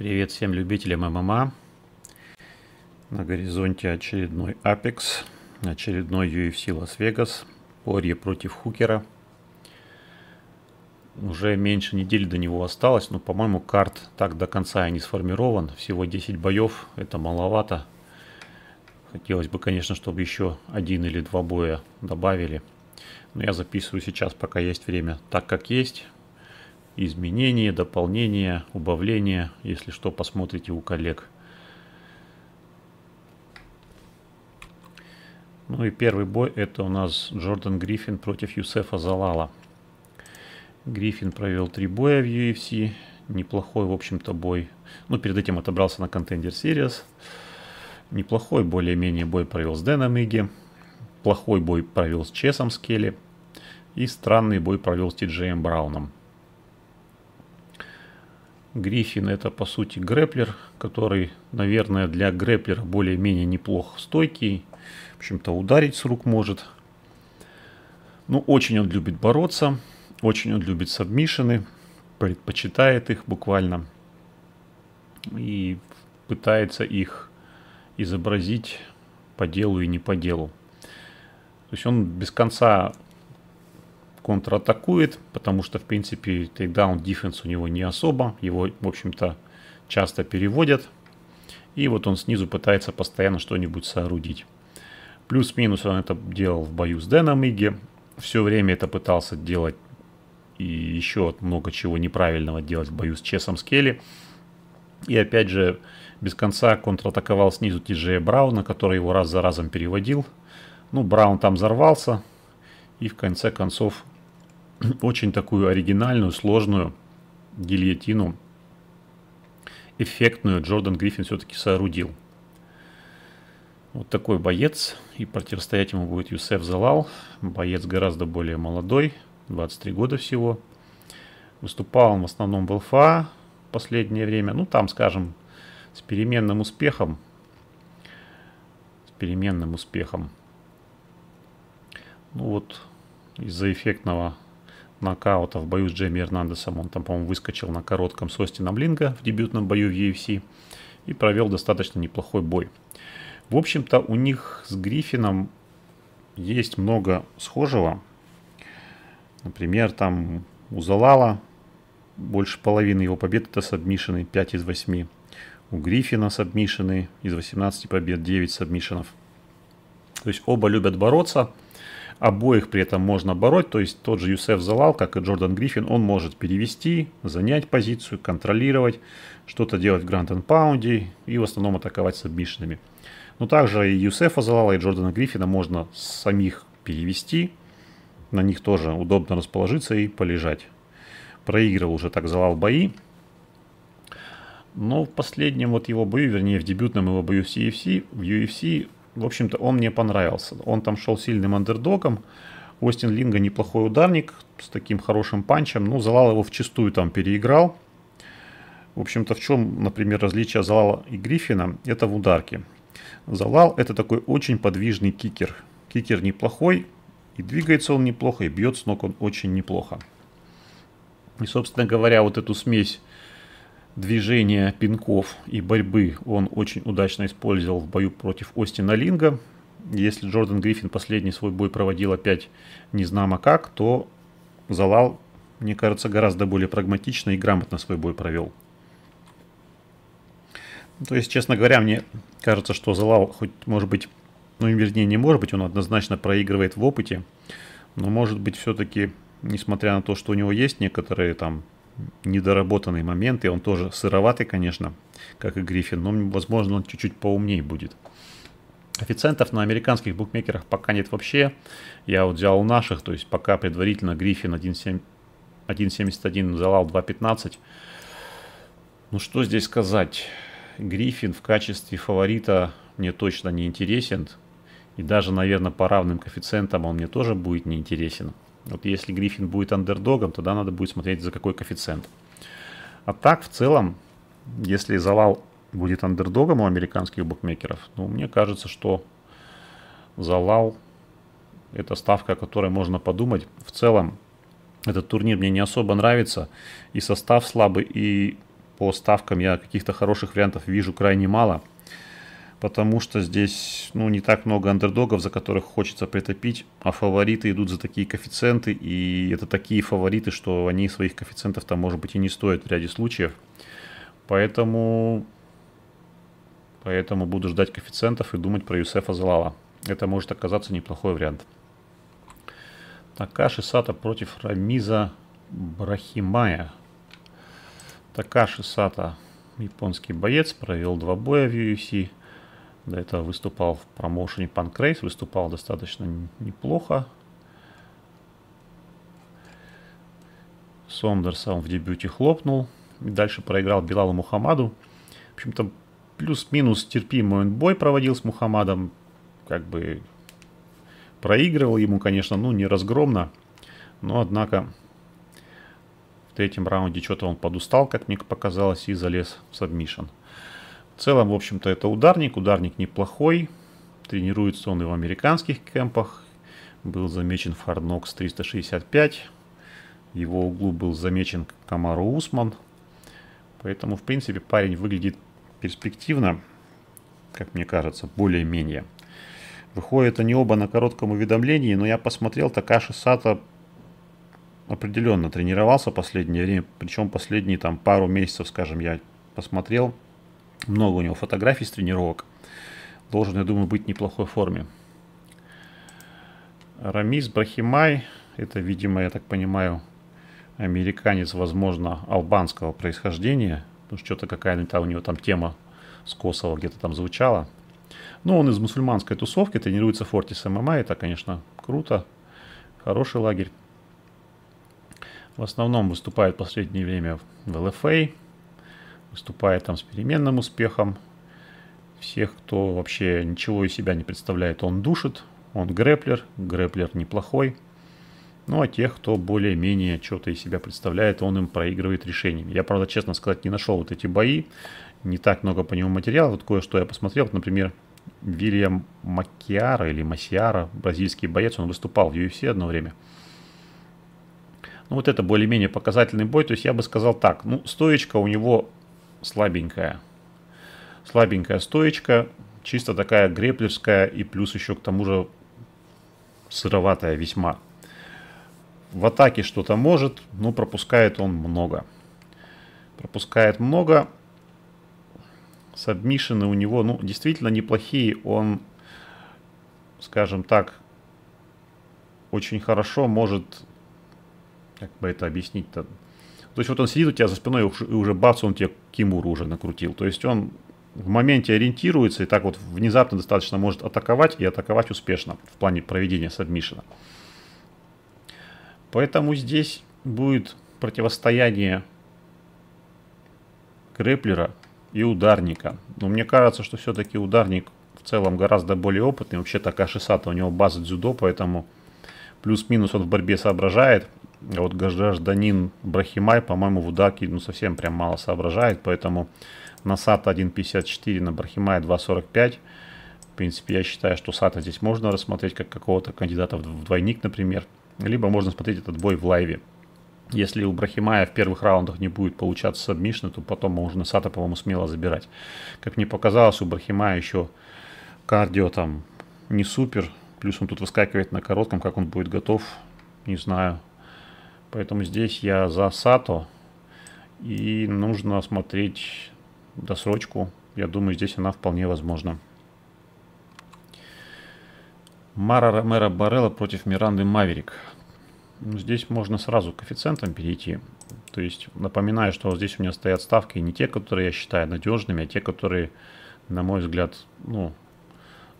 Привет всем любителям ММА. На горизонте очередной Apex, очередной UFC Лас Вегас. Порье против Хукера. Уже меньше недели до него осталось, но, по-моему, карт так до конца и не сформирован. Всего 10 боев, это маловато. Хотелось бы, конечно, чтобы еще один или два боя добавили. Но я записываю сейчас, пока есть время, так как есть изменения, дополнения, убавления. Если что, посмотрите у коллег. Ну и первый бой это у нас Джордан Гриффин против Юсефа Залала. Гриффин провел три боя в UFC. Неплохой, в общем-то, бой. Ну, перед этим отобрался на Contender Series. Неплохой, более-менее бой провел с Дэном Иги. Плохой бой провел с Чесом Скелли. И странный бой провел с Ти Джеем эм Брауном. Гриффин это по сути грэплер, который, наверное, для грэплера более-менее неплох стойкий. В общем-то, ударить с рук может. Ну, очень он любит бороться, очень он любит сабмишины, предпочитает их буквально. И пытается их изобразить по делу и не по делу. То есть он без конца контратакует, потому что, в принципе, тейкдаун дефенс у него не особо. Его, в общем-то, часто переводят. И вот он снизу пытается постоянно что-нибудь соорудить. Плюс-минус он это делал в бою с Дэном Иги. Все время это пытался делать и еще много чего неправильного делать в бою с Чесом Скелли. И опять же, без конца контратаковал снизу Тиджея Брауна, который его раз за разом переводил. Ну, Браун там взорвался. И в конце концов очень такую оригинальную, сложную гильотину, эффектную Джордан Гриффин все-таки соорудил. Вот такой боец, и противостоять ему будет Юсеф Залал. Боец гораздо более молодой, 23 года всего. Выступал он в основном в ЛФА в последнее время, ну там, скажем, с переменным успехом. С переменным успехом. Ну вот, из-за эффектного нокаута в бою с Джейми Эрнандесом. Он там, по-моему, выскочил на коротком с Остином Линга в дебютном бою в UFC и провел достаточно неплохой бой. В общем-то, у них с Гриффином есть много схожего. Например, там у Залала больше половины его побед это сабмишины, 5 из 8. У Гриффина сабмишины, из 18 побед 9 сабмишинов. То есть оба любят бороться, Обоих при этом можно бороть, то есть тот же Юсеф Залал, как и Джордан Гриффин, он может перевести, занять позицию, контролировать, что-то делать в гранд энд паунде и в основном атаковать сабмишинами. Но также и Юсефа Залала, и Джордана Гриффина можно самих перевести, на них тоже удобно расположиться и полежать. Проигрывал уже так Залал бои, но в последнем вот его бою, вернее в дебютном его бою в UFC, в UFC в общем-то, он мне понравился. Он там шел сильным андердогом. Остин Линга неплохой ударник с таким хорошим панчем. Ну, Залал его в чистую там переиграл. В общем-то, в чем, например, различие Залала и Гриффина? Это в ударке. Залал – это такой очень подвижный кикер. Кикер неплохой, и двигается он неплохо, и бьет с ног он очень неплохо. И, собственно говоря, вот эту смесь движение пинков и борьбы он очень удачно использовал в бою против Остина Линга. Если Джордан Гриффин последний свой бой проводил опять незнамо как, то Залал, мне кажется, гораздо более прагматично и грамотно свой бой провел. Ну, то есть, честно говоря, мне кажется, что Залал хоть, может быть, ну, вернее, не может быть, он однозначно проигрывает в опыте, но, может быть, все-таки, несмотря на то, что у него есть некоторые там недоработанный момент, и он тоже сыроватый, конечно, как и Гриффин, но, возможно, он чуть-чуть поумнее будет. Коэффициентов на американских букмекерах пока нет вообще. Я вот взял у наших, то есть пока предварительно Гриффин 1.71 залал 2.15. Ну что здесь сказать? Гриффин в качестве фаворита мне точно не интересен. И даже, наверное, по равным коэффициентам он мне тоже будет не интересен. Вот если Гриффин будет андердогом, тогда надо будет смотреть, за какой коэффициент. А так, в целом, если завал будет андердогом у американских букмекеров, ну, мне кажется, что завал – это ставка, о которой можно подумать. В целом, этот турнир мне не особо нравится. И состав слабый, и по ставкам я каких-то хороших вариантов вижу крайне мало – потому что здесь ну, не так много андердогов, за которых хочется притопить, а фавориты идут за такие коэффициенты, и это такие фавориты, что они своих коэффициентов там, может быть, и не стоят в ряде случаев. Поэтому, поэтому буду ждать коэффициентов и думать про Юсефа Залала. Это может оказаться неплохой вариант. Такаши Сата против Рамиза Брахимая. Такаши Сата, японский боец, провел два боя в UFC до этого выступал в промоушене Панкрейс, выступал достаточно неплохо. Сондерсом в дебюте хлопнул. И дальше проиграл Белалу Мухаммаду. В общем-то, плюс-минус терпимый он бой проводил с Мухаммадом. Как бы проигрывал ему, конечно, ну не разгромно. Но, однако, в третьем раунде что-то он подустал, как мне показалось, и залез в сабмишн. В целом, в общем-то, это ударник. Ударник неплохой. Тренируется он и в американских кемпах. Был замечен в Hard Knocks 365. Его углу был замечен Камару Усман. Поэтому, в принципе, парень выглядит перспективно, как мне кажется, более-менее. Выходят они оба на коротком уведомлении, но я посмотрел, Такаши Сата определенно тренировался в последнее время, причем последние там пару месяцев, скажем, я посмотрел, много у него фотографий с тренировок. Должен, я думаю, быть в неплохой форме. Рамис Брахимай, это, видимо, я так понимаю, американец, возможно, албанского происхождения. Ну, что-то какая-то у него там тема с Косово где-то там звучала. Но ну, он из мусульманской тусовки, тренируется в Фортис ММА. Это, конечно, круто. Хороший лагерь. В основном выступает в последнее время в ЛФА выступает там с переменным успехом. Всех, кто вообще ничего из себя не представляет, он душит. Он грэплер, грэплер неплохой. Ну а тех, кто более-менее что-то из себя представляет, он им проигрывает решениями. Я, правда, честно сказать, не нашел вот эти бои. Не так много по нему материала. Вот кое-что я посмотрел. Вот, например, Вильям Макиара или Масиара, бразильский боец, он выступал в UFC одно время. Ну вот это более-менее показательный бой. То есть я бы сказал так, ну стоечка у него слабенькая. Слабенькая стоечка, чисто такая греплевская и плюс еще к тому же сыроватая весьма. В атаке что-то может, но пропускает он много. Пропускает много. Сабмишины у него, ну, действительно неплохие. Он, скажем так, очень хорошо может, как бы это объяснить-то, то есть вот он сидит у тебя за спиной, и уже бац, он тебе кимуру уже накрутил. То есть он в моменте ориентируется и так вот внезапно достаточно может атаковать и атаковать успешно в плане проведения сабмишина. Поэтому здесь будет противостояние креплера и ударника. Но мне кажется, что все-таки ударник в целом гораздо более опытный. Вообще-то Кашисата у него база дзюдо, поэтому плюс-минус он в борьбе соображает вот гражданин Брахимай, по-моему, в Удаке ну, совсем прям мало соображает, поэтому на SAT 1.54, на Брахимай 2.45. В принципе, я считаю, что SAT здесь можно рассмотреть как какого-то кандидата в двойник, например. Либо можно смотреть этот бой в лайве. Если у Брахимая в первых раундах не будет получаться сабмишны, то потом можно Сата, по-моему, смело забирать. Как мне показалось, у Брахимая еще кардио там не супер. Плюс он тут выскакивает на коротком, как он будет готов, не знаю. Поэтому здесь я за Сато. И нужно смотреть досрочку. Я думаю, здесь она вполне возможна. Мара Ромеро Барелла против Миранды Маверик. Ну, здесь можно сразу к коэффициентам перейти. То есть напоминаю, что здесь у меня стоят ставки не те, которые я считаю надежными, а те, которые, на мой взгляд, ну,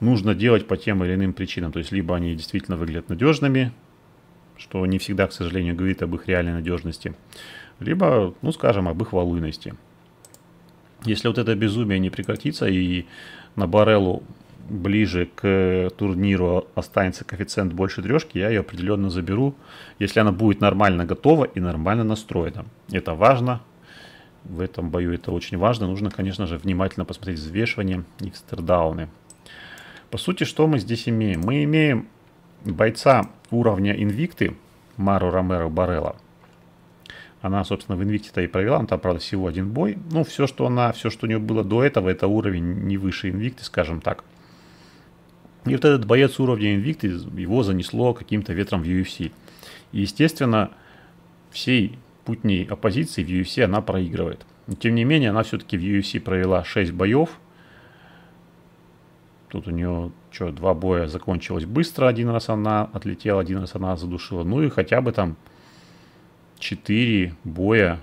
нужно делать по тем или иным причинам. То есть либо они действительно выглядят надежными, что не всегда, к сожалению, говорит об их реальной надежности, либо, ну скажем, об их валуйности. Если вот это безумие не прекратится и на бареллу ближе к турниру останется коэффициент больше трешки, я ее определенно заберу, если она будет нормально готова и нормально настроена. Это важно. В этом бою это очень важно. Нужно, конечно же, внимательно посмотреть взвешивание и стердауны. По сути, что мы здесь имеем? Мы имеем бойца уровня инвикты Мару Ромеро Барелла. Она, собственно, в инвикте-то и провела, но там, правда, всего один бой. Ну, все, что она, все, что у нее было до этого, это уровень не выше инвикты, скажем так. И вот этот боец уровня инвикты, его занесло каким-то ветром в UFC. И, естественно, всей путней оппозиции в UFC она проигрывает. Но, тем не менее, она все-таки в UFC провела 6 боев, Тут у нее что, два боя закончилось быстро. Один раз она отлетела, один раз она задушила. Ну и хотя бы там четыре боя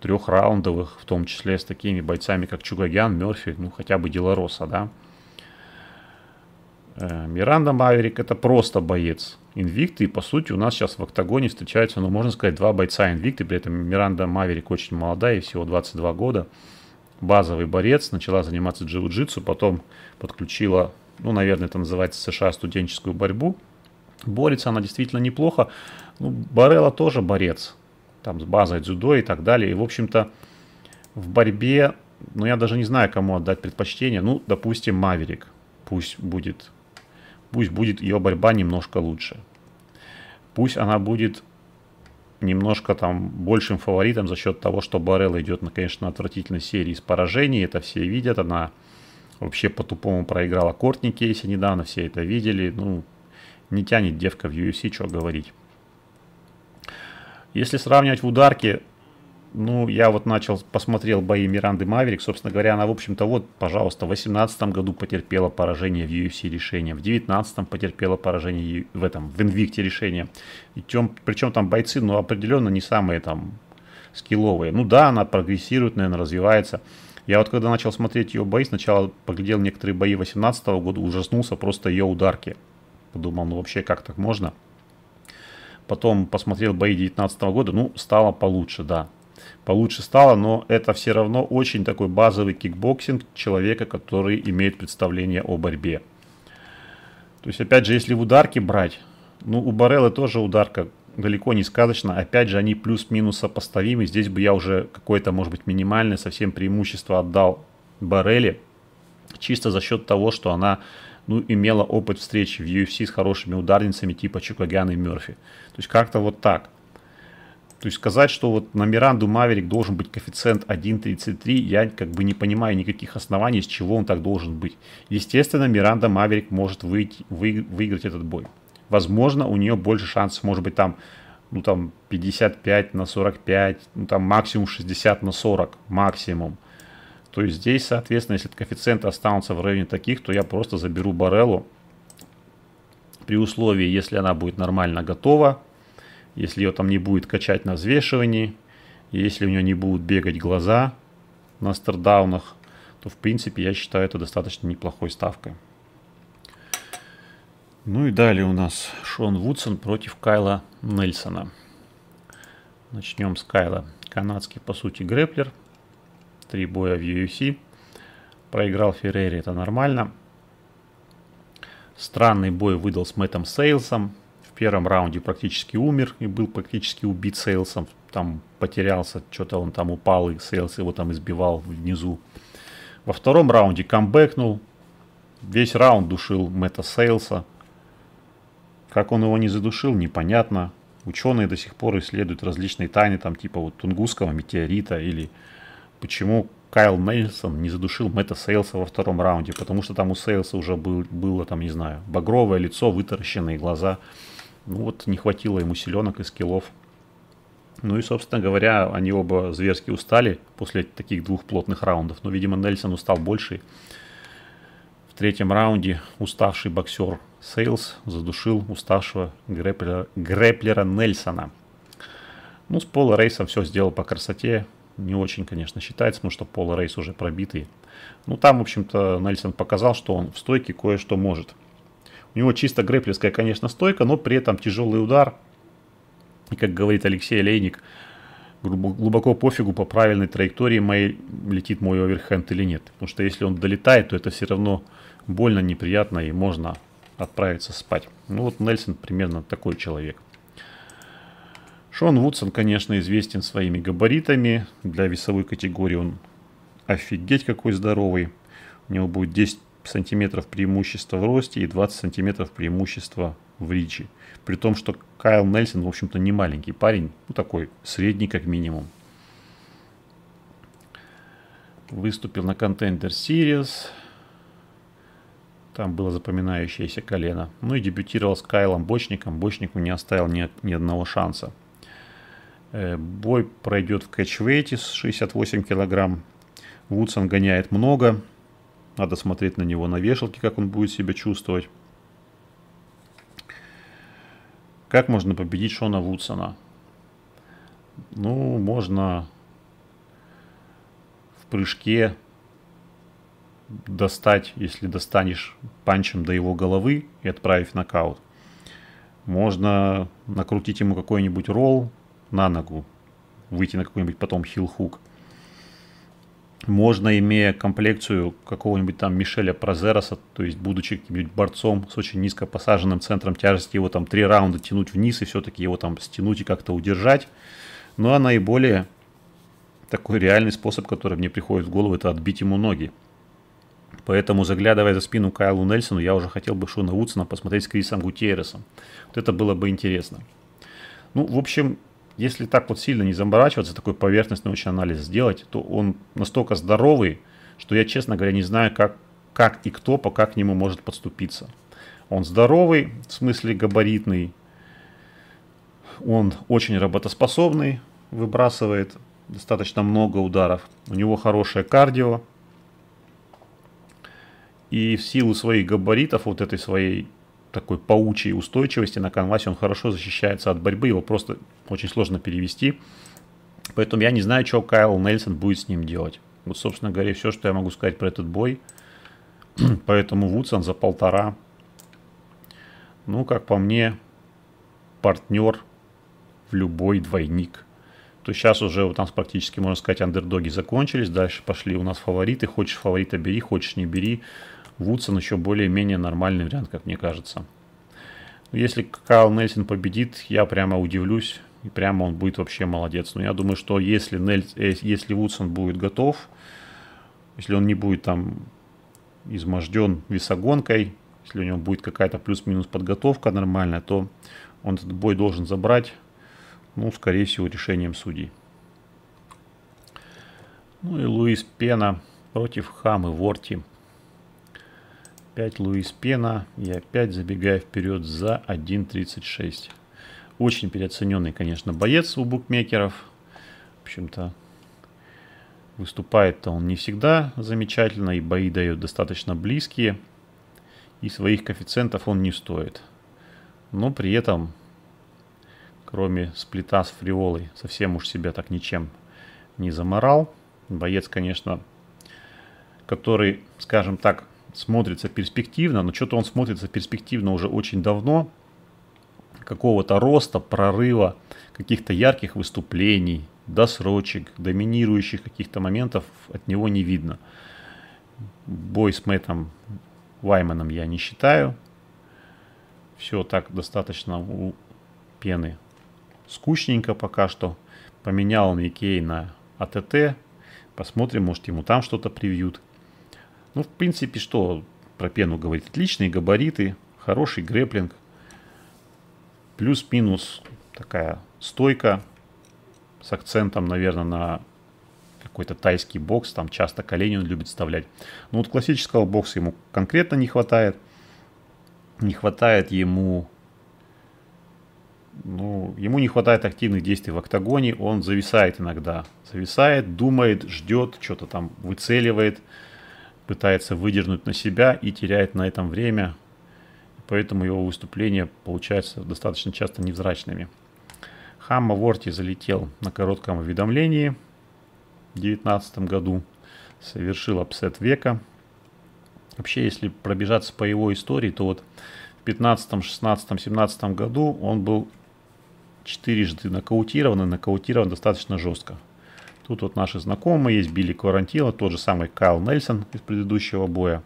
трехраундовых, в том числе с такими бойцами, как Чугагян, Мерфи, ну хотя бы Делароса, да. Э, Миранда Маверик это просто боец Инвикты, и по сути у нас сейчас в октагоне встречаются, ну можно сказать, два бойца Инвикты, при этом Миранда Маверик очень молодая, ей всего 22 года базовый борец, начала заниматься джиу-джитсу, потом подключила, ну, наверное, это называется США студенческую борьбу. Борется она действительно неплохо. Ну, Барелла тоже борец, там, с базой дзюдо и так далее. И, в общем-то, в борьбе, ну, я даже не знаю, кому отдать предпочтение. Ну, допустим, Маверик. Пусть будет, пусть будет ее борьба немножко лучше. Пусть она будет немножко там большим фаворитом за счет того, что Барелла идет, на, конечно, отвратительной серии из поражений. Это все видят. Она вообще по-тупому проиграла Кортни Кейси недавно. Все это видели. Ну, не тянет девка в UFC, что говорить. Если сравнивать в ударке, ну, я вот начал, посмотрел бои Миранды Маверик. Собственно говоря, она, в общем-то, вот, пожалуйста, в 2018 году потерпела поражение в UFC решением. В 2019 потерпела поражение в этом, в Invicta решение. И тем, причем там бойцы, ну, определенно не самые там скилловые. Ну да, она прогрессирует, наверное, развивается. Я вот когда начал смотреть ее бои, сначала поглядел некоторые бои 2018 года, ужаснулся просто ее ударки. Подумал, ну вообще как так можно? Потом посмотрел бои 2019 года, ну стало получше, да получше стало, но это все равно очень такой базовый кикбоксинг человека, который имеет представление о борьбе. То есть, опять же, если в ударке брать, ну, у Бареллы тоже ударка далеко не сказочно. Опять же, они плюс-минус сопоставимы. Здесь бы я уже какое-то, может быть, минимальное совсем преимущество отдал Барелле. Чисто за счет того, что она ну, имела опыт встреч в UFC с хорошими ударницами типа Чукаган и Мерфи. То есть как-то вот так. То есть сказать, что вот на Миранду Маверик должен быть коэффициент 1.33, я как бы не понимаю никаких оснований, с чего он так должен быть. Естественно, Миранда Маверик может выйти, вы, выиграть этот бой. Возможно, у нее больше шансов, может быть, там, ну, там 55 на 45, ну, там максимум 60 на 40, максимум. То есть здесь, соответственно, если коэффициенты останутся в районе таких, то я просто заберу бареллу при условии, если она будет нормально готова, если ее там не будет качать на взвешивании, если у нее не будут бегать глаза на стардаунах, то в принципе я считаю это достаточно неплохой ставкой. Ну и далее у нас Шон Вудсон против Кайла Нельсона. Начнем с Кайла. Канадский, по сути, грэплер. Три боя в UFC. Проиграл Феррери, это нормально. Странный бой выдал с Мэттом Сейлсом первом раунде практически умер и был практически убит Сейлсом. Там потерялся, что-то он там упал, и Сейлс его там избивал внизу. Во втором раунде камбэкнул. Весь раунд душил Мета Сейлса. Как он его не задушил, непонятно. Ученые до сих пор исследуют различные тайны, там типа вот Тунгусского метеорита или почему Кайл Нельсон не задушил Мэтта Сейлса во втором раунде, потому что там у Сейлса уже был, было, там, не знаю, багровое лицо, вытаращенные глаза – ну вот не хватило ему силенок и скиллов. Ну и, собственно говоря, они оба зверски устали после таких двух плотных раундов. Но, видимо, Нельсон устал больше. В третьем раунде уставший боксер Сейлс задушил уставшего грэплера, грэплера Нельсона. Ну, с Пола Рейсом все сделал по красоте. Не очень, конечно, считается, потому что Пола Рейс уже пробитый. Ну, там, в общем-то, Нельсон показал, что он в стойке кое-что может – у него чисто грэплевская, конечно, стойка, но при этом тяжелый удар. И, как говорит Алексей Олейник, глубоко пофигу по правильной траектории моей летит мой оверхенд или нет. Потому что если он долетает, то это все равно больно, неприятно и можно отправиться спать. Ну вот Нельсон примерно такой человек. Шон Вудсон, конечно, известен своими габаритами. Для весовой категории он офигеть какой здоровый. У него будет 10 сантиметров преимущества в росте и 20 сантиметров преимущества в речи, При том, что Кайл Нельсон, в общем-то, не маленький парень, ну такой средний как минимум. Выступил на Contender Series. Там было запоминающееся колено. Ну и дебютировал с Кайлом Бочником. Бочнику не оставил ни, ни одного шанса. Э, бой пройдет в кэтчвейте с 68 килограмм. Вудсон гоняет много. Надо смотреть на него на вешалке, как он будет себя чувствовать. Как можно победить Шона Вудсона? Ну, можно в прыжке достать, если достанешь панчем до его головы и отправив нокаут. Можно накрутить ему какой-нибудь ролл на ногу, выйти на какой-нибудь потом хилхук. Можно, имея комплекцию какого-нибудь там Мишеля Прозероса, то есть будучи каким-нибудь борцом с очень низко посаженным центром тяжести, его там три раунда тянуть вниз и все-таки его там стянуть и как-то удержать. Ну а наиболее такой реальный способ, который мне приходит в голову, это отбить ему ноги. Поэтому, заглядывая за спину Кайлу Нельсону, я уже хотел бы Шона Уотсона посмотреть с Крисом Гутьерресом. Вот это было бы интересно. Ну, в общем, если так вот сильно не заморачиваться, такой поверхностный очень анализ сделать, то он настолько здоровый, что я, честно говоря, не знаю, как, как и кто пока к нему может подступиться. Он здоровый, в смысле габаритный, он очень работоспособный, выбрасывает достаточно много ударов, у него хорошее кардио, и в силу своих габаритов, вот этой своей такой паучьей устойчивости на конвасе он хорошо защищается от борьбы, его просто очень сложно перевести. Поэтому я не знаю, что Кайл Нельсон будет с ним делать. Вот, собственно говоря, все, что я могу сказать про этот бой. Поэтому Вудсон за полтора. Ну, как по мне, партнер в любой двойник. То сейчас уже вот, там практически, можно сказать, андердоги закончились. Дальше пошли у нас фавориты. Хочешь фаворита бери, хочешь не бери. Вудсон еще более-менее нормальный вариант, как мне кажется. Ну, если Кайл Нельсон победит, я прямо удивлюсь. И прямо он будет вообще молодец. Но я думаю, что если, Нельс, э, если Вудсон будет готов, если он не будет там изможден весогонкой, если у него будет какая-то плюс-минус подготовка нормальная, то он этот бой должен забрать, ну, скорее всего, решением судей. Ну и Луис Пена против Хамы Ворти. Опять Луис Пена. И опять забегая вперед за 1.36. Очень переоцененный, конечно, боец у букмекеров. В общем-то, выступает-то он не всегда замечательно. И бои дает достаточно близкие. И своих коэффициентов он не стоит. Но при этом, кроме сплита с фриолой, совсем уж себя так ничем не заморал. Боец, конечно, который, скажем так, смотрится перспективно, но что-то он смотрится перспективно уже очень давно. Какого-то роста, прорыва, каких-то ярких выступлений, досрочек, доминирующих каких-то моментов от него не видно. Бой с Мэттом Вайманом я не считаю. Все так достаточно у пены скучненько пока что. Поменял он на АТТ. Посмотрим, может ему там что-то привьют. Ну, в принципе, что про пену говорить? Отличные габариты, хороший греплинг, плюс-минус такая стойка с акцентом, наверное, на какой-то тайский бокс, там часто колени он любит вставлять. Ну вот классического бокса ему конкретно не хватает. Не хватает ему... Ну, ему не хватает активных действий в октагоне, он зависает иногда. Зависает, думает, ждет, что-то там выцеливает пытается выдернуть на себя и теряет на этом время. Поэтому его выступления получаются достаточно часто невзрачными. Хамма Ворти залетел на коротком уведомлении в 2019 году. Совершил апсет века. Вообще, если пробежаться по его истории, то вот в 15, 16, 17 году он был четырежды нокаутирован и нокаутирован достаточно жестко. Тут вот наши знакомые есть Билли Кварантила, тот же самый Кайл Нельсон из предыдущего боя.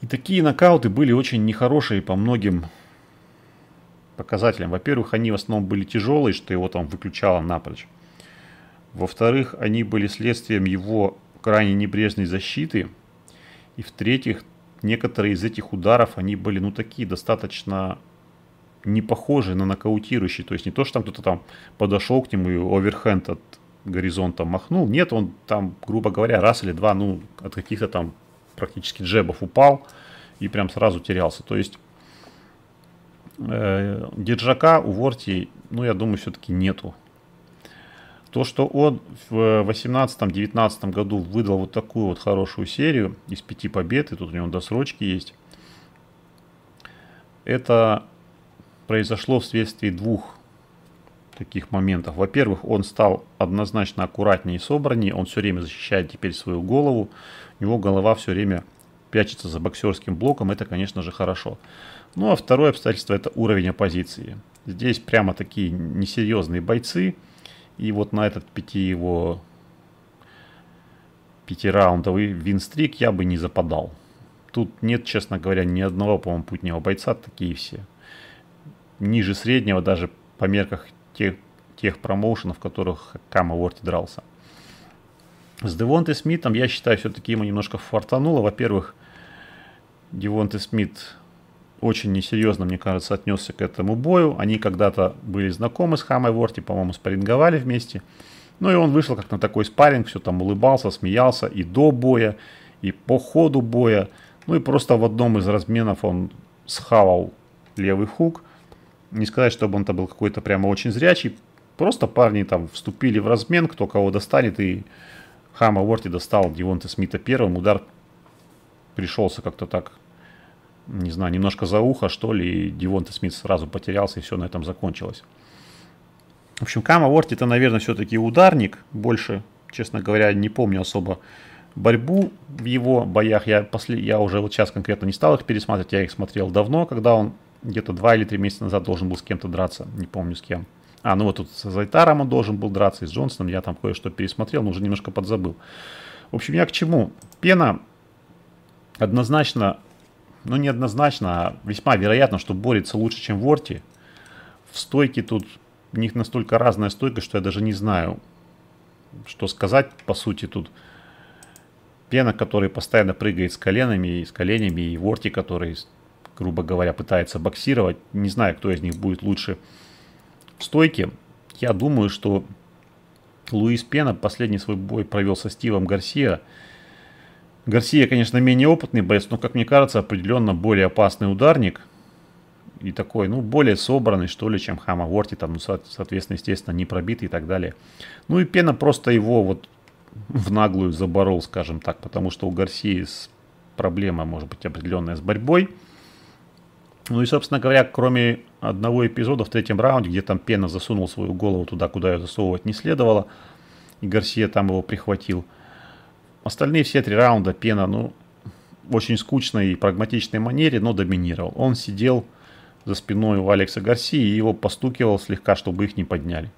И такие нокауты были очень нехорошие по многим показателям. Во-первых, они в основном были тяжелые, что его там выключало напрочь. Во-вторых, они были следствием его крайне небрежной защиты. И в-третьих, некоторые из этих ударов, они были, ну, такие достаточно не похожие на нокаутирующие. То есть не то, что там кто-то там подошел к нему и оверхенд от горизонтом махнул. Нет, он там, грубо говоря, раз или два, ну, от каких-то там практически джебов упал и прям сразу терялся. То есть э, держака у Ворти, ну, я думаю, все-таки нету. То, что он в 18-19 году выдал вот такую вот хорошую серию из пяти побед, и тут у него досрочки есть, это произошло вследствие двух таких моментов. Во-первых, он стал однозначно аккуратнее и собраннее, он все время защищает теперь свою голову, у него голова все время прячется за боксерским блоком, это, конечно же, хорошо. Ну а второе обстоятельство – это уровень оппозиции. Здесь прямо такие несерьезные бойцы, и вот на этот пяти его пятираундовый винстрик я бы не западал. Тут нет, честно говоря, ни одного, по-моему, путнего бойца, такие все. Ниже среднего даже по мерках тех, тех промоушенов, в которых Кама Уорти дрался. С Девонте Смитом, я считаю, все-таки ему немножко фартануло. Во-первых, Девонте Смит очень несерьезно, мне кажется, отнесся к этому бою. Они когда-то были знакомы с Хамой Ворти, по-моему, спарринговали вместе. Ну и он вышел как на такой спарринг, все там улыбался, смеялся и до боя, и по ходу боя. Ну и просто в одном из разменов он схавал левый хук – не сказать, чтобы он там был какой-то прямо очень зрячий. Просто парни там вступили в размен, кто кого достанет. И Хама Уорти достал Дивонта Смита первым. Удар пришелся как-то так, не знаю, немножко за ухо, что ли. И Дивонта Смит сразу потерялся, и все на этом закончилось. В общем, Кама Уорти это, наверное, все-таки ударник. Больше, честно говоря, не помню особо борьбу в его боях. Я, после, я уже вот сейчас конкретно не стал их пересматривать, я их смотрел давно, когда он где-то два или три месяца назад должен был с кем-то драться, не помню с кем. А, ну вот тут с Зайтаром он должен был драться, и с Джонсоном я там кое-что пересмотрел, но уже немножко подзабыл. В общем, я к чему? Пена однозначно, ну не однозначно, а весьма вероятно, что борется лучше, чем Ворти. В стойке тут у них настолько разная стойка, что я даже не знаю, что сказать по сути тут. Пена, который постоянно прыгает с коленами и с коленями, и Ворти, который грубо говоря, пытается боксировать. Не знаю, кто из них будет лучше в стойке. Я думаю, что Луис Пена последний свой бой провел со Стивом Гарсия. Гарсия, конечно, менее опытный боец, но, как мне кажется, определенно более опасный ударник. И такой, ну, более собранный, что ли, чем Хама Ворти, там, ну, соответственно, естественно, не пробитый и так далее. Ну и Пена просто его вот в наглую заборол, скажем так, потому что у Гарсии проблема, может быть, определенная с борьбой. Ну и, собственно говоря, кроме одного эпизода в третьем раунде, где там Пена засунул свою голову туда, куда ее засовывать не следовало, и Гарсия там его прихватил. Остальные все три раунда Пена, ну, в очень скучной и прагматичной манере, но доминировал. Он сидел за спиной у Алекса Гарсии и его постукивал слегка, чтобы их не подняли.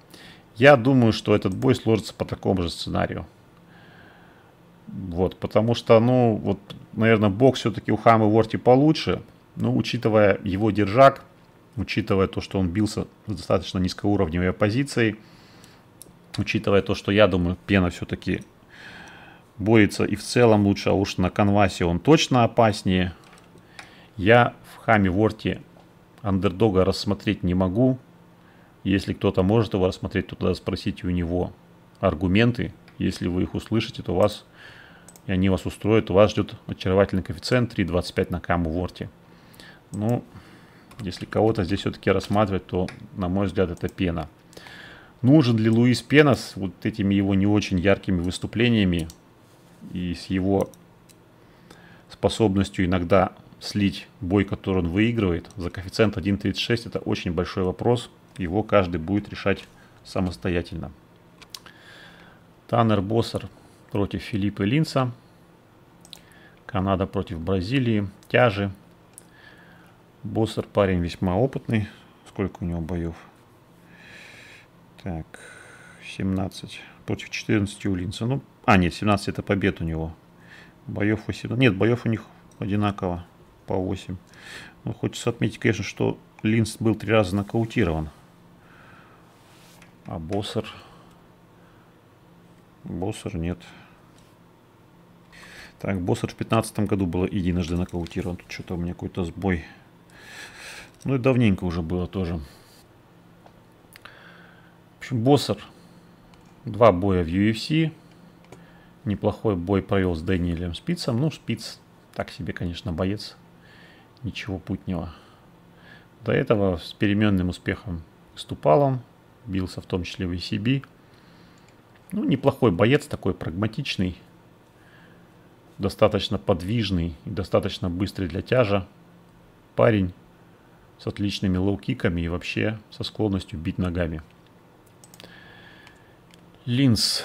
Я думаю, что этот бой сложится по такому же сценарию. Вот, потому что, ну, вот, наверное, бокс все-таки у Хамы Ворти получше – но ну, учитывая его держак, учитывая то, что он бился с достаточно низкоуровневой оппозицией, учитывая то, что я думаю, Пена все-таки борется и в целом лучше, а уж на конвасе он точно опаснее. Я в Хами Ворте андердога рассмотреть не могу. Если кто-то может его рассмотреть, то тогда спросите у него аргументы. Если вы их услышите, то вас и они вас устроят, у вас ждет очаровательный коэффициент 3.25 на каму Ворте. Ну, если кого-то здесь все-таки рассматривать, то, на мой взгляд, это Пена. Нужен ли Луис Пена с вот этими его не очень яркими выступлениями и с его способностью иногда слить бой, который он выигрывает, за коэффициент 1.36 это очень большой вопрос. Его каждый будет решать самостоятельно. Таннер Боссер против Филиппа Линца. Канада против Бразилии. Тяжи. Боссер парень весьма опытный. Сколько у него боев? Так, 17 против 14 у Линца. Ну, а, нет, 17 это побед у него. Боев 18. Нет, боев у них одинаково, по 8. Ну, хочется отметить, конечно, что Линц был три раза нокаутирован. А Боссер... Боссер нет. Так, Боссер в 15 году был единожды нокаутирован. Тут что-то у меня какой-то сбой ну и давненько уже было тоже. В общем, Боссер. Два боя в UFC. Неплохой бой провел с Дэниелем Спицем. Ну, Спиц так себе, конечно, боец. Ничего путнего. До этого с переменным успехом выступал он. Бился в том числе в ECB. Ну, неплохой боец, такой прагматичный. Достаточно подвижный и достаточно быстрый для тяжа. Парень с отличными лоу-киками и вообще со склонностью бить ногами. Линс,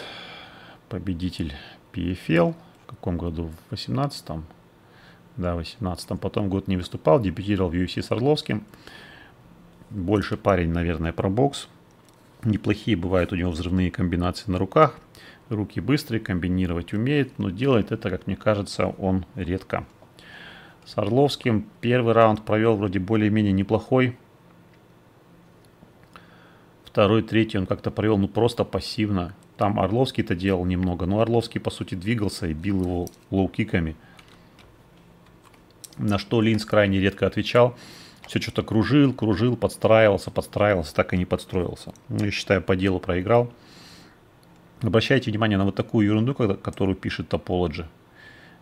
победитель PFL. В каком году? В 18-м. Да, в 18-м. Потом год не выступал, дебютировал в UFC с Орловским. Больше парень, наверное, про бокс. Неплохие бывают у него взрывные комбинации на руках. Руки быстрые, комбинировать умеет, но делает это, как мне кажется, он редко. С Орловским первый раунд провел вроде более-менее неплохой. Второй, третий он как-то провел, ну просто пассивно. Там Орловский это делал немного, но Орловский по сути двигался и бил его лоу-киками. На что Линс крайне редко отвечал. Все что-то кружил, кружил, подстраивался, подстраивался, так и не подстроился. Ну, я считаю, по делу проиграл. Обращайте внимание на вот такую ерунду, которую пишет Topology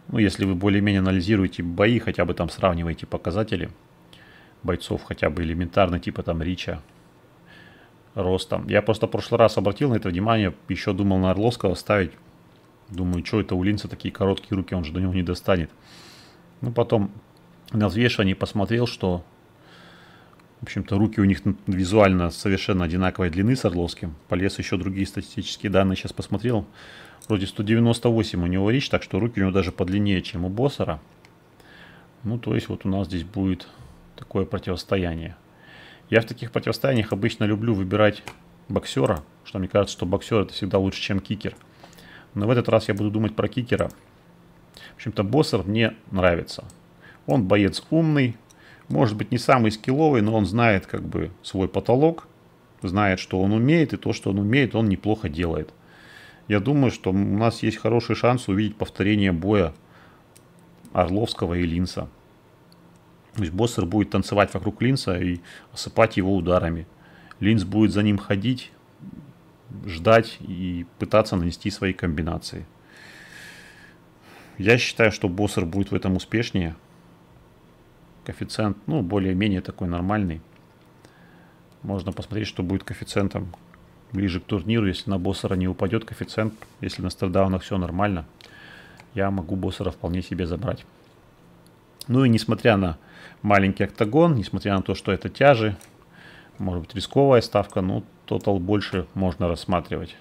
ну, если вы более-менее анализируете бои, хотя бы там сравниваете показатели бойцов, хотя бы элементарно, типа там Рича, ростом. Я просто в прошлый раз обратил на это внимание, еще думал на Орловского ставить. Думаю, что это у Линца такие короткие руки, он же до него не достанет. Ну, потом на взвешивании посмотрел, что, в общем-то, руки у них визуально совершенно одинаковой длины с Орловским. Полез еще другие статистические данные, сейчас посмотрел. Вроде 198 у него речь, так что руки у него даже подлиннее, чем у боссера. Ну, то есть вот у нас здесь будет такое противостояние. Я в таких противостояниях обычно люблю выбирать боксера, что мне кажется, что боксер это всегда лучше, чем кикер. Но в этот раз я буду думать про кикера. В общем-то, боссер мне нравится. Он боец умный, может быть не самый скилловый, но он знает как бы свой потолок, знает, что он умеет, и то, что он умеет, он неплохо делает я думаю, что у нас есть хороший шанс увидеть повторение боя Орловского и Линса. То есть Боссер будет танцевать вокруг Линса и осыпать его ударами. Линс будет за ним ходить, ждать и пытаться нанести свои комбинации. Я считаю, что Боссер будет в этом успешнее. Коэффициент, ну, более-менее такой нормальный. Можно посмотреть, что будет коэффициентом ближе к турниру, если на боссера не упадет коэффициент, если на стардаунах все нормально, я могу боссера вполне себе забрать. Ну и несмотря на маленький октагон, несмотря на то, что это тяжи, может быть рисковая ставка, но ну, тотал больше можно рассматривать.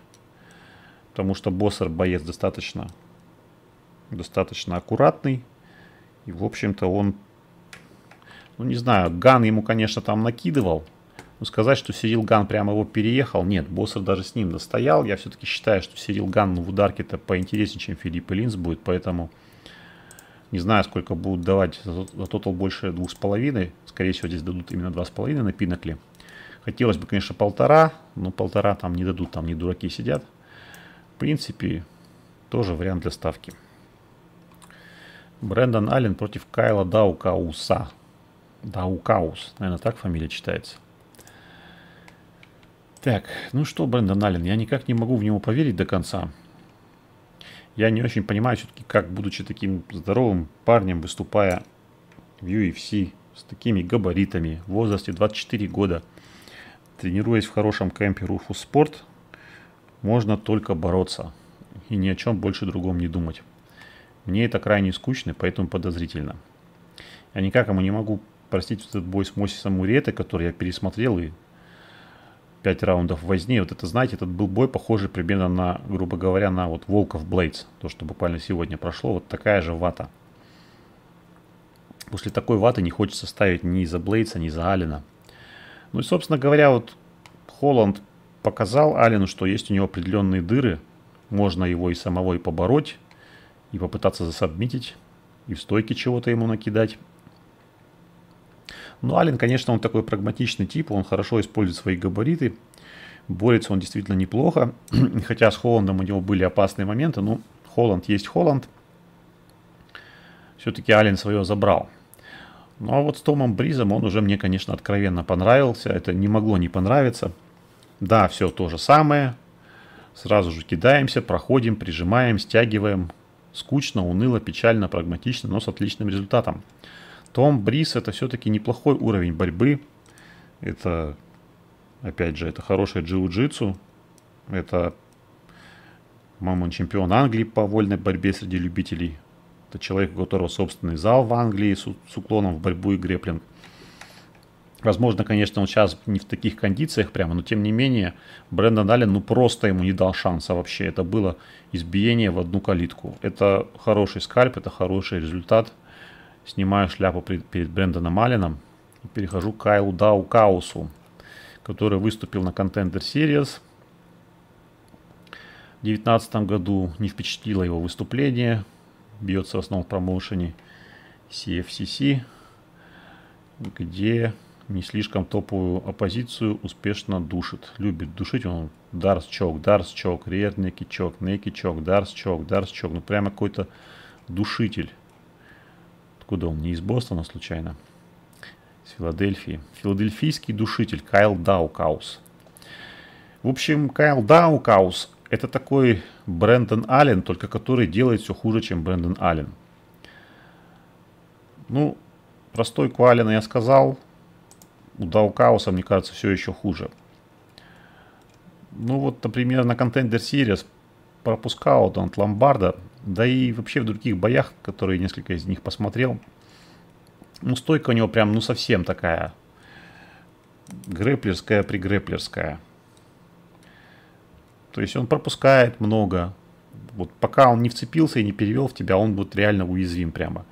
Потому что боссер боец достаточно, достаточно аккуратный. И в общем-то он, ну не знаю, ган ему конечно там накидывал, но ну, сказать, что Сирил Ган прямо его переехал, нет, Боссер даже с ним достоял. Я все-таки считаю, что Сирил Ган в ударке-то поинтереснее, чем Филипп и будет, поэтому не знаю, сколько будут давать. За тотал больше двух с половиной. Скорее всего, здесь дадут именно два с половиной на пинокле. Хотелось бы, конечно, полтора, но полтора там не дадут, там не дураки сидят. В принципе, тоже вариант для ставки. Брэндон Аллен против Кайла Даукауса. Даукаус, наверное, так фамилия читается. Так, ну что, Брэндон Аллен, я никак не могу в него поверить до конца. Я не очень понимаю все-таки, как, будучи таким здоровым парнем, выступая в UFC с такими габаритами, в возрасте 24 года, тренируясь в хорошем кемпе Rufus Sport, можно только бороться и ни о чем больше другом не думать. Мне это крайне скучно, поэтому подозрительно. Я никак ему не могу простить этот бой с Мосисом Муриэта, который я пересмотрел и 5 раундов возни. Вот это, знаете, этот был бой похожий примерно на, грубо говоря, на вот Волков Блейдс. То, что буквально сегодня прошло. Вот такая же вата. После такой ваты не хочется ставить ни за Блейдса, ни за Алина. Ну и, собственно говоря, вот Холланд показал Алину, что есть у него определенные дыры. Можно его и самого и побороть, и попытаться засобмитить, и в стойке чего-то ему накидать. Но ну, Ален, конечно, он такой прагматичный тип, он хорошо использует свои габариты, борется он действительно неплохо, хотя с Холландом у него были опасные моменты, но ну, Холланд есть Холланд, все-таки Ален свое забрал. Ну а вот с Томом Бризом он уже мне, конечно, откровенно понравился, это не могло не понравиться. Да, все то же самое, сразу же кидаемся, проходим, прижимаем, стягиваем, скучно, уныло, печально, прагматично, но с отличным результатом. Том Брис это все-таки неплохой уровень борьбы. Это, опять же, это хорошее джиу-джитсу. Это, по-моему, он чемпион Англии по вольной борьбе среди любителей. Это человек, у которого собственный зал в Англии с, с уклоном в борьбу и греплинг. Возможно, конечно, он сейчас не в таких кондициях прямо, но тем не менее Брэндон Аллен ну просто ему не дал шанса вообще. Это было избиение в одну калитку. Это хороший скальп, это хороший результат – Снимаю шляпу перед Брэндоном Малином и перехожу к Кайлу Даукаусу, который выступил на Contender Series в 2019 году. Не впечатлило его выступление. Бьется в основном в промоушене CFCC, где не слишком топовую оппозицию успешно душит. Любит душить он дарс чок, дарс чок, рер неки чок, неки чок, дарс чок, дарс чок. Ну прямо какой-то душитель. Откуда он? Не из Бостона случайно? С Филадельфии. Филадельфийский душитель Кайл Даукаус. В общем, Кайл Даукаус это такой Брэндон Аллен, только который делает все хуже, чем Брэндон Аллен. Ну, про стойку Аллена я сказал. У Даукауса, мне кажется, все еще хуже. Ну вот, например, на Contender Series пропускал он от Ломбарда да и вообще в других боях, которые несколько из них посмотрел, ну, стойка у него прям, ну, совсем такая грэплерская, пригрэплерская. То есть он пропускает много. Вот пока он не вцепился и не перевел в тебя, он будет реально уязвим прямо.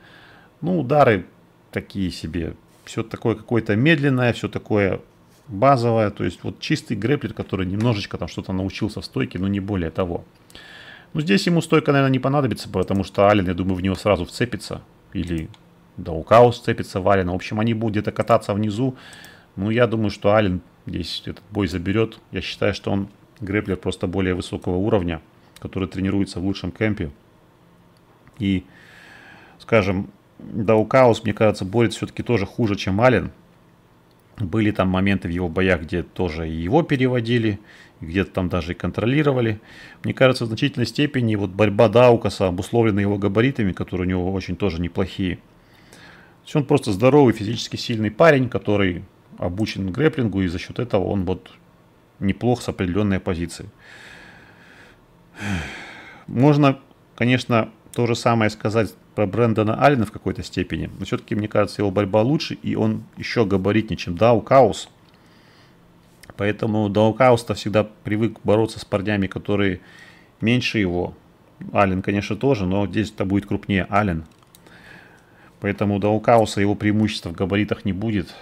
Ну, удары такие себе. Все такое какое-то медленное, все такое базовое. То есть вот чистый грэплер, который немножечко там что-то научился в стойке, но не более того. Ну, здесь ему стойка, наверное, не понадобится, потому что Ален, я думаю, в него сразу вцепится. Или Даукаус вцепится в Алина. В общем, они будут где-то кататься внизу. Ну, я думаю, что Ален здесь этот бой заберет. Я считаю, что он греплер просто более высокого уровня, который тренируется в лучшем кемпе. И, скажем, Даукаус, мне кажется, борется все-таки тоже хуже, чем Ален. Были там моменты в его боях, где тоже его переводили, где-то там даже и контролировали. Мне кажется, в значительной степени вот борьба Даукаса обусловлена его габаритами, которые у него очень тоже неплохие. То есть он просто здоровый, физически сильный парень, который обучен грэплингу, и за счет этого он вот неплох с определенной позиции. Можно, конечно, то же самое сказать про Брэндона Аллена в какой-то степени, но все-таки, мне кажется, его борьба лучше, и он еще габаритнее, чем Дау Каус – Поэтому Даукауста всегда привык бороться с парнями, которые меньше его. Ален, конечно, тоже, но здесь это будет крупнее Ален. Поэтому Даукауса его преимущества в габаритах не будет.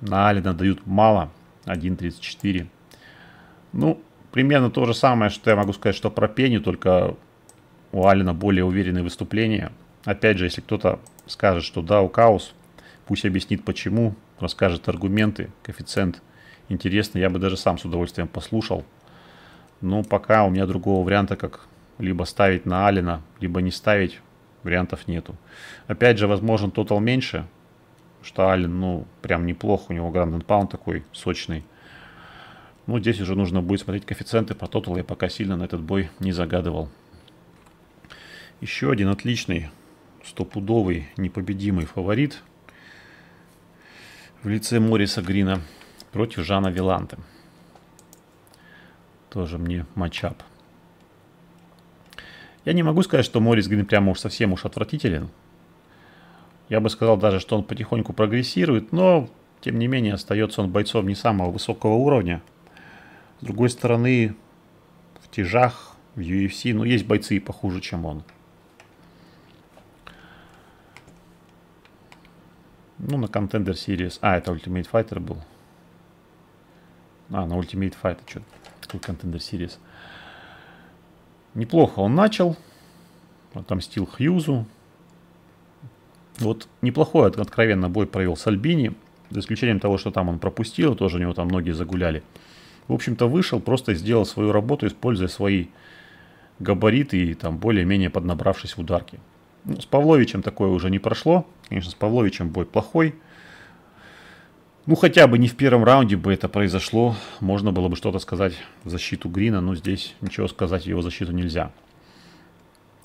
На Алина дают мало. 1.34. Ну, примерно то же самое, что я могу сказать, что про Пеню, только у Алина более уверенные выступления. Опять же, если кто-то скажет, что да, пусть объяснит почему, расскажет аргументы, коэффициент – интересно, я бы даже сам с удовольствием послушал. Но пока у меня другого варианта, как либо ставить на Алина, либо не ставить, вариантов нету. Опять же, возможен тотал меньше, что Аллен, ну, прям неплохо, у него Гранд Паунд такой сочный. Ну, здесь уже нужно будет смотреть коэффициенты по тоталу, я пока сильно на этот бой не загадывал. Еще один отличный, стопудовый, непобедимый фаворит в лице Мориса Грина – против Жана Виланты. Тоже мне матчап. Я не могу сказать, что Морис Грин прямо уж совсем уж отвратителен. Я бы сказал даже, что он потихоньку прогрессирует, но, тем не менее, остается он бойцом не самого высокого уровня. С другой стороны, в тяжах, в UFC, ну, есть бойцы и похуже, чем он. Ну, на Contender Series. А, это Ultimate Fighter был. А, на Ultimate Fight, а что? Какой Contender Series. Неплохо он начал. Отомстил Хьюзу. Вот неплохой, откровенно, бой провел с Альбини. За исключением того, что там он пропустил, тоже у него там многие загуляли. В общем-то, вышел, просто сделал свою работу, используя свои габариты и там более-менее поднабравшись в ударки. Ну, с Павловичем такое уже не прошло. Конечно, с Павловичем бой плохой. Ну, хотя бы не в первом раунде бы это произошло. Можно было бы что-то сказать в защиту Грина, но здесь ничего сказать в его защиту нельзя.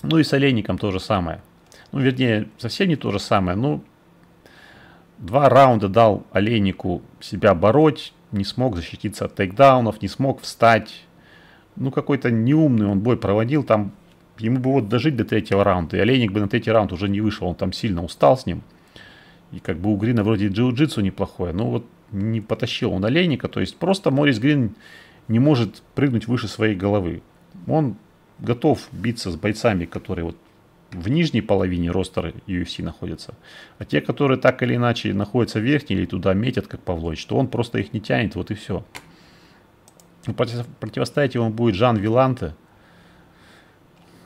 Ну и с Олейником то же самое. Ну, вернее, совсем не то же самое. Ну, два раунда дал Олейнику себя бороть, не смог защититься от тейкдаунов, не смог встать. Ну, какой-то неумный он бой проводил. Там ему бы вот дожить до третьего раунда. И Олейник бы на третий раунд уже не вышел. Он там сильно устал с ним. И как бы у Грина вроде джиу-джитсу неплохое, но вот не потащил он олейника. То есть просто Морис Грин не может прыгнуть выше своей головы. Он готов биться с бойцами, которые вот в нижней половине ростера UFC находятся. А те, которые так или иначе находятся в верхней или туда метят, как Павлович, то он просто их не тянет, вот и все. Ну, противостоять ему будет Жан Виланте.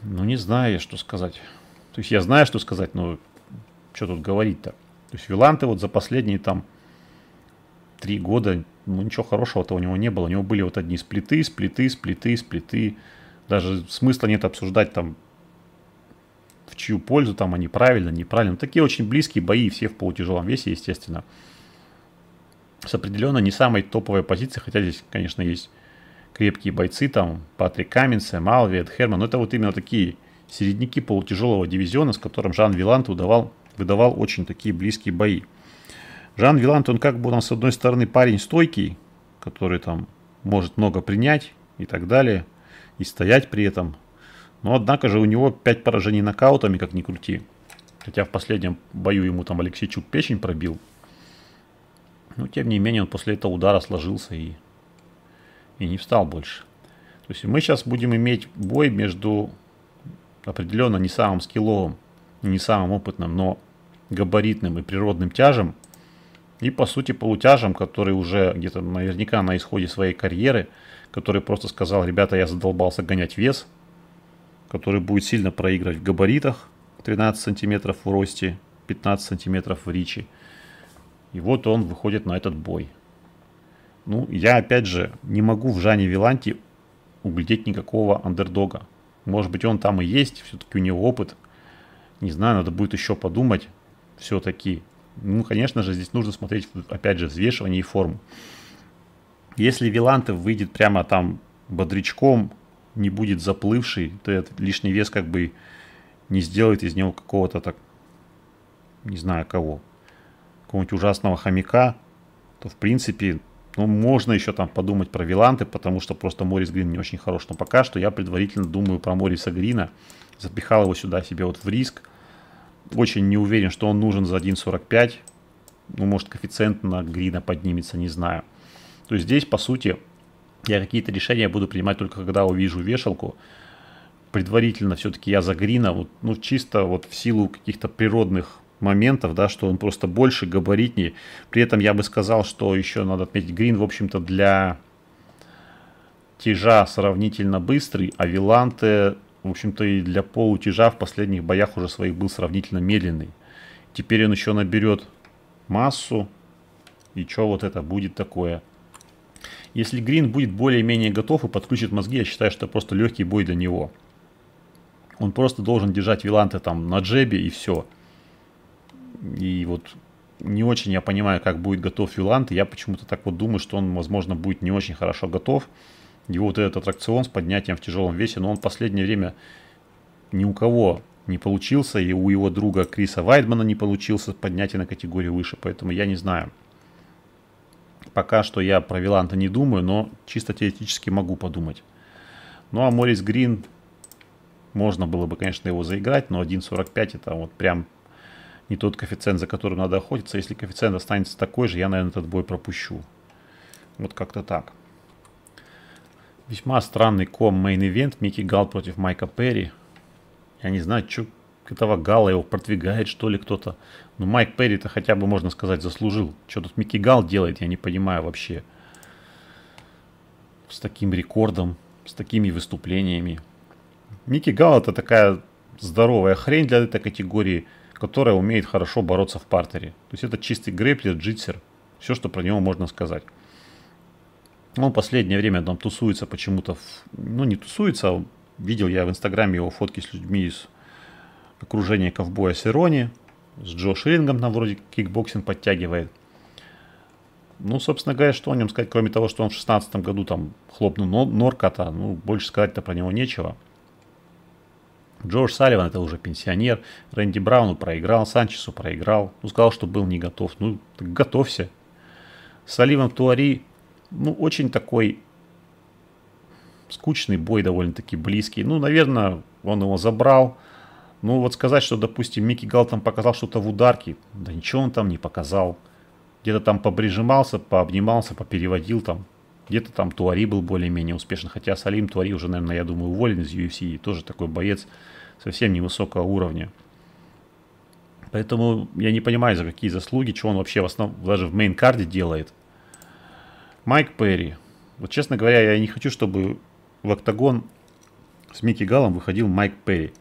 Ну, не знаю, что сказать. То есть я знаю, что сказать, но что тут говорить-то? То есть Виланты вот за последние там три года, ну ничего хорошего-то у него не было. У него были вот одни сплиты, сплиты, сплиты, сплиты. Даже смысла нет обсуждать там, в чью пользу там они правильно, неправильно. Такие очень близкие бои все в полутяжелом весе, естественно. С определенно не самой топовой позиции, хотя здесь, конечно, есть крепкие бойцы, там Патрик Каменсе, Малвиет, Херман. Но это вот именно такие середняки полутяжелого дивизиона, с которым Жан Вилант удавал выдавал очень такие близкие бои. Жан Вилант, он как бы у нас с одной стороны парень стойкий, который там может много принять и так далее, и стоять при этом. Но однако же у него 5 поражений нокаутами, как ни крути. Хотя в последнем бою ему там Алексейчук печень пробил. Но тем не менее он после этого удара сложился и, и не встал больше. То есть мы сейчас будем иметь бой между определенно не самым скилловым не самым опытным, но габаритным и природным тяжем, и по сути полутяжем, который уже где-то наверняка на исходе своей карьеры, который просто сказал, ребята, я задолбался гонять вес, который будет сильно проигрывать в габаритах, 13 сантиметров в росте, 15 сантиметров в ричи. И вот он выходит на этот бой. Ну, я опять же не могу в Жане Виланти углядеть никакого андердога. Может быть, он там и есть, все-таки у него опыт – не знаю, надо будет еще подумать все-таки. Ну, конечно же, здесь нужно смотреть, опять же, взвешивание и форму. Если Вилантов выйдет прямо там бодрячком, не будет заплывший, то этот лишний вес как бы не сделает из него какого-то так, не знаю кого, какого-нибудь ужасного хомяка, то в принципе, ну, можно еще там подумать про Виланты, потому что просто Морис Грин не очень хорош. Но пока что я предварительно думаю про Мориса Грина. Запихал его сюда себе вот в риск очень не уверен, что он нужен за 1.45. Ну, может, коэффициент на грина поднимется, не знаю. То есть здесь, по сути, я какие-то решения буду принимать только когда увижу вешалку. Предварительно все-таки я за грина, вот, ну, чисто вот в силу каких-то природных моментов, да, что он просто больше, габаритнее. При этом я бы сказал, что еще надо отметить, грин, в общем-то, для тяжа сравнительно быстрый, а Виланте в общем-то и для полутяжа в последних боях уже своих был сравнительно медленный. Теперь он еще наберет массу. И что вот это будет такое? Если Грин будет более-менее готов и подключит мозги, я считаю, что это просто легкий бой для него. Он просто должен держать Виланты там на джебе и все. И вот не очень я понимаю, как будет готов Вилант. Я почему-то так вот думаю, что он, возможно, будет не очень хорошо готов его вот этот аттракцион с поднятием в тяжелом весе, но он в последнее время ни у кого не получился, и у его друга Криса Вайдмана не получился поднятие на категорию выше, поэтому я не знаю. Пока что я про Виланта не думаю, но чисто теоретически могу подумать. Ну а Морис Грин, можно было бы, конечно, его заиграть, но 1.45 это вот прям не тот коэффициент, за которым надо охотиться. Если коэффициент останется такой же, я, наверное, этот бой пропущу. Вот как-то так. Весьма странный ком мейн-ивент Микки Гал против Майка Перри. Я не знаю, что этого Гала его продвигает, что ли, кто-то. Но Майк Перри-то хотя бы, можно сказать, заслужил. Что тут Микки Гал делает, я не понимаю вообще. С таким рекордом, с такими выступлениями. Микки Гал это такая здоровая хрень для этой категории, которая умеет хорошо бороться в партере. То есть это чистый грейплер, джитсер. Все, что про него можно сказать. Он ну, последнее время там тусуется почему-то, ну не тусуется, а видел я в Инстаграме его фотки с людьми из окружения ковбоя Серони, с Джо Шиллингом там вроде кикбоксинг подтягивает. Ну, собственно говоря, что о нем сказать, кроме того, что он в 16 году там хлопнул Норката, ну, больше сказать-то про него нечего. Джордж Салливан это уже пенсионер, Рэнди Брауну проиграл, Санчесу проиграл, ну, сказал, что был не готов, ну, так готовься. Салливан Туари ну, очень такой скучный бой, довольно-таки близкий. Ну, наверное, он его забрал. Ну, вот сказать, что, допустим, Микки Гал там показал что-то в ударке, да ничего он там не показал. Где-то там побрижимался, пообнимался, попереводил там. Где-то там Туари был более-менее успешен. Хотя Салим Туари уже, наверное, я думаю, уволен из UFC. И тоже такой боец совсем невысокого уровня. Поэтому я не понимаю, за какие заслуги, что он вообще в основном, даже в мейн-карде делает – Майк Перри. Вот, честно говоря, я не хочу, чтобы в октагон с Микки Галом выходил Майк Перри.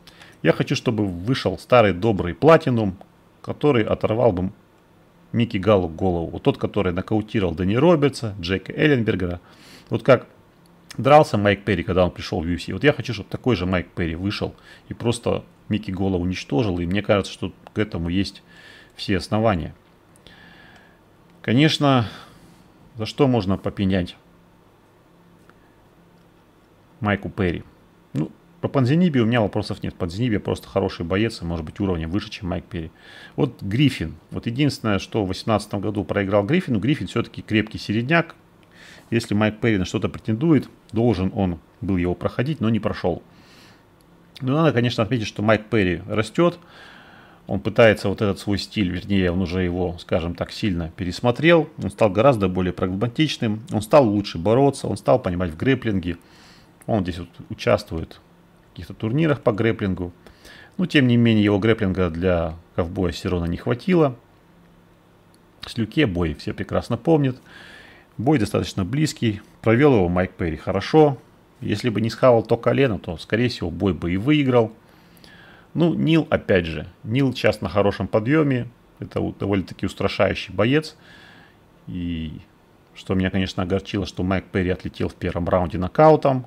Я хочу, чтобы вышел старый добрый Платинум, который оторвал бы Микки Галу голову. Вот тот, который нокаутировал Дани Робертса, Джека Элленбергера. Вот как дрался Майк Перри, когда он пришел в UFC. Вот я хочу, чтобы такой же Майк Перри вышел и просто Микки голову уничтожил. И мне кажется, что к этому есть все основания. Конечно, за что можно попенять Майку Перри? Ну, по Панзенибе у меня вопросов нет. Панзенибе просто хороший боец, и, может быть, уровнем выше, чем Майк Перри. Вот Гриффин. Вот единственное, что в 2018 году проиграл Гриффину, Гриффин все-таки крепкий середняк. Если Майк Перри на что-то претендует, должен он был его проходить, но не прошел. Но ну, надо, конечно, отметить, что Майк Перри растет он пытается вот этот свой стиль, вернее, он уже его, скажем так, сильно пересмотрел, он стал гораздо более прагматичным, он стал лучше бороться, он стал понимать в грэплинге, он здесь вот участвует в каких-то турнирах по грэплингу, но тем не менее его грэплинга для ковбоя Сирона не хватило. С Люке бой все прекрасно помнят, бой достаточно близкий, провел его Майк Перри хорошо, если бы не схавал то колено, то, скорее всего, бой бы и выиграл – ну, Нил, опять же, Нил сейчас на хорошем подъеме. Это довольно-таки устрашающий боец. И что меня, конечно, огорчило, что Майк Перри отлетел в первом раунде нокаутом.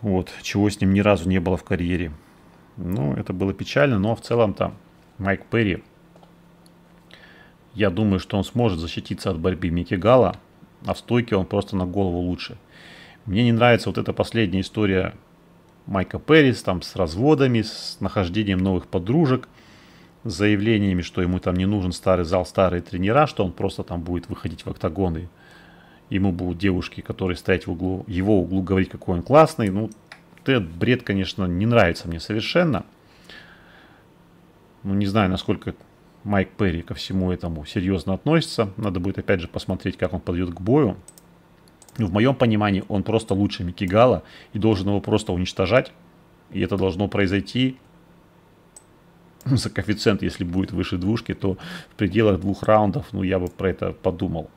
Вот, чего с ним ни разу не было в карьере. Ну, это было печально, но в целом-то Майк Перри, я думаю, что он сможет защититься от борьбы Микки Гала, а в стойке он просто на голову лучше. Мне не нравится вот эта последняя история Майка Перрис там с разводами, с нахождением новых подружек, с заявлениями, что ему там не нужен старый зал, старые тренера, что он просто там будет выходить в октагоны. ему будут девушки, которые стоять в углу, его углу говорить, какой он классный. Ну, этот бред, конечно, не нравится мне совершенно. Ну, не знаю, насколько Майк Перри ко всему этому серьезно относится. Надо будет, опять же, посмотреть, как он подойдет к бою ну, в моем понимании, он просто лучше Микигала и должен его просто уничтожать. И это должно произойти за коэффициент, если будет выше двушки, то в пределах двух раундов, ну, я бы про это подумал.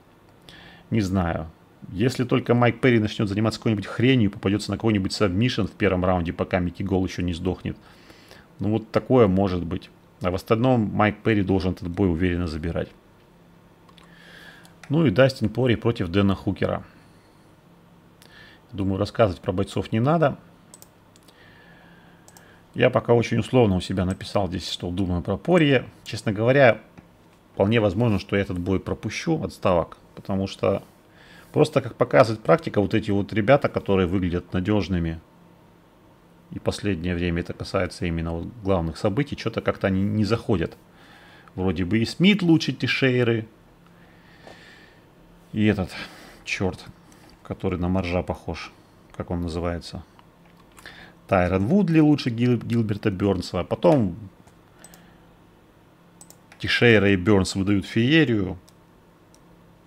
Не знаю. Если только Майк Перри начнет заниматься какой-нибудь хренью, попадется на какой-нибудь сабмишен в первом раунде, пока Микки Гол еще не сдохнет. Ну, вот такое может быть. А в остальном Майк Перри должен этот бой уверенно забирать. Ну и Дастин Пори против Дэна Хукера. Думаю, рассказывать про бойцов не надо. Я пока очень условно у себя написал здесь, что думаю про Порье. Честно говоря, вполне возможно, что я этот бой пропущу отставок, потому что просто, как показывает практика, вот эти вот ребята, которые выглядят надежными, и последнее время это касается именно вот главных событий, что-то как-то они не заходят. Вроде бы и Смит лучше Тишейры, и этот, черт, который на моржа похож, как он называется. Тайрон Вудли лучше Гил, Гилберта Бернса, а потом Тишейра и Бернс выдают феерию,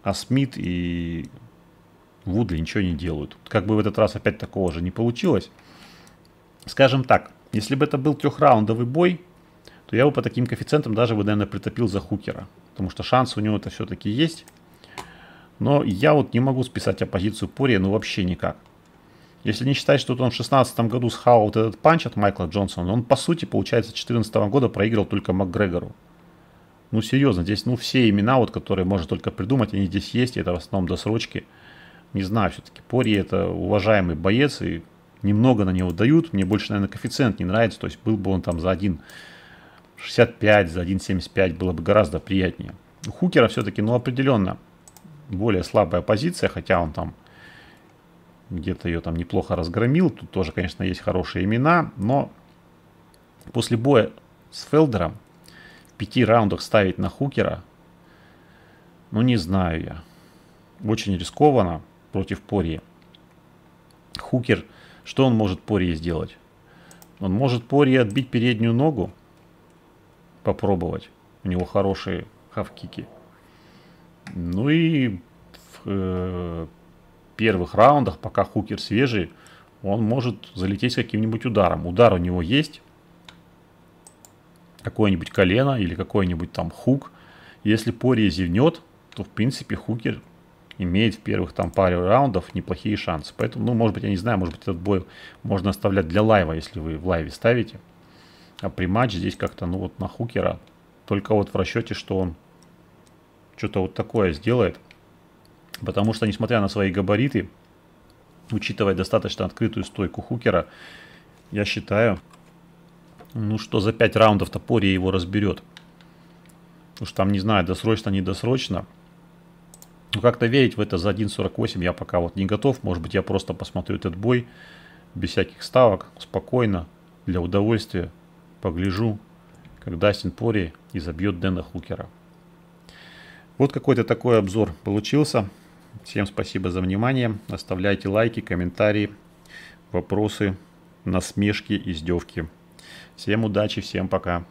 а Смит и Вудли ничего не делают. Как бы в этот раз опять такого же не получилось. Скажем так, если бы это был трехраундовый бой, то я бы по таким коэффициентам даже бы, наверное, притопил за Хукера. Потому что шанс у него это все-таки есть. Но я вот не могу списать оппозицию Пурия, ну вообще никак. Если не считать, что он в 2016 году схавал вот этот панч от Майкла Джонсона, он по сути, получается, 2014 года проиграл только МакГрегору. Ну серьезно, здесь ну все имена, вот, которые можно только придумать, они здесь есть, и это в основном досрочки. Не знаю, все-таки Пори это уважаемый боец, и немного на него дают. Мне больше, наверное, коэффициент не нравится, то есть был бы он там за 1,65, за 1,75 было бы гораздо приятнее. У Хукера все-таки, ну определенно, более слабая позиция, хотя он там где-то ее там неплохо разгромил. Тут тоже, конечно, есть хорошие имена, но после боя с Фелдером в пяти раундах ставить на Хукера, ну не знаю я. Очень рискованно против Пори. Хукер, что он может Пори сделать? Он может Пори отбить переднюю ногу, попробовать. У него хорошие хавкики. Ну и в э, первых раундах, пока хукер свежий, он может залететь каким-нибудь ударом. Удар у него есть. Какое-нибудь колено или какой-нибудь там хук. Если Пори зевнет, то в принципе хукер имеет в первых там паре раундов неплохие шансы. Поэтому, ну, может быть, я не знаю, может быть, этот бой можно оставлять для лайва, если вы в лайве ставите. А при матче здесь как-то, ну, вот на хукера. Только вот в расчете, что он что-то вот такое сделает. Потому что, несмотря на свои габариты, учитывая достаточно открытую стойку хукера, я считаю, ну что за 5 раундов топори его разберет. Уж там не знаю, досрочно, недосрочно. Но ну, как-то верить в это за 1.48 я пока вот не готов. Может быть я просто посмотрю этот бой без всяких ставок, спокойно, для удовольствия. Погляжу, как Дастин Пори и Дэна Хукера. Вот какой-то такой обзор получился. Всем спасибо за внимание. Оставляйте лайки, комментарии, вопросы, насмешки, издевки. Всем удачи, всем пока.